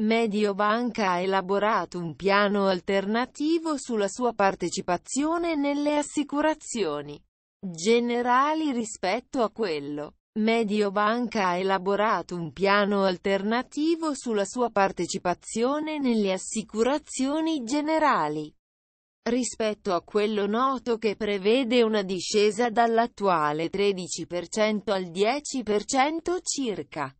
Mediobanca ha elaborato un piano alternativo sulla sua partecipazione nelle assicurazioni generali rispetto a quello. Mediobanca ha elaborato un piano alternativo sulla sua partecipazione nelle assicurazioni generali rispetto a quello noto che prevede una discesa dall'attuale 13% al 10% circa.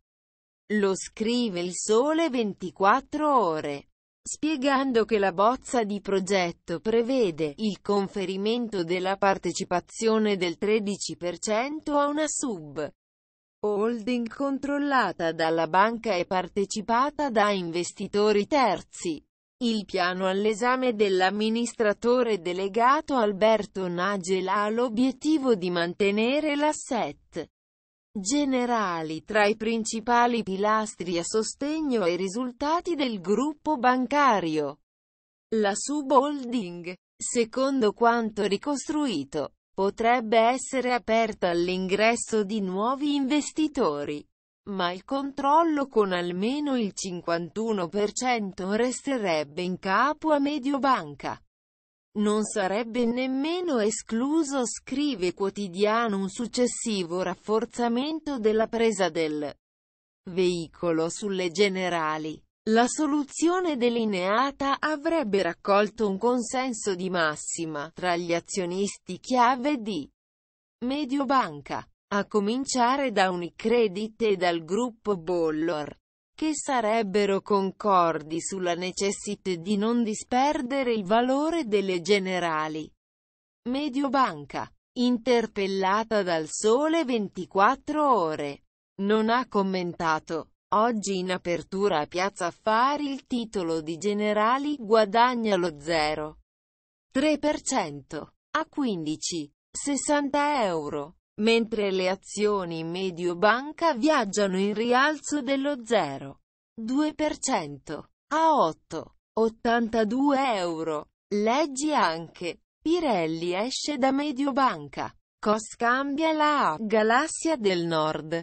Lo scrive il Sole 24 ore spiegando che la bozza di progetto prevede il conferimento della partecipazione del 13% a una sub holding controllata dalla banca e partecipata da investitori terzi. Il piano all'esame dell'amministratore delegato Alberto Nagel ha l'obiettivo di mantenere l'asset generali tra i principali pilastri a sostegno e risultati del gruppo bancario. La subholding, secondo quanto ricostruito, potrebbe essere aperta all'ingresso di nuovi investitori, ma il controllo con almeno il 51% resterebbe in capo a Mediobanca. Non sarebbe nemmeno escluso scrive quotidiano un successivo rafforzamento della presa del veicolo sulle generali. La soluzione delineata avrebbe raccolto un consenso di massima tra gli azionisti chiave di Mediobanca, a cominciare da Unicredit e dal gruppo Bollor che sarebbero concordi sulla necessità di non disperdere il valore delle generali. Mediobanca, interpellata dal sole 24 ore, non ha commentato. Oggi in apertura a Piazza Affari il titolo di Generali guadagna lo 0,3% a 15,60 euro mentre le azioni in medio banca viaggiano in rialzo dello 0,2% a 8,82 euro. Leggi anche, Pirelli esce da Mediobanca, Cos cambia la A, Galassia del Nord.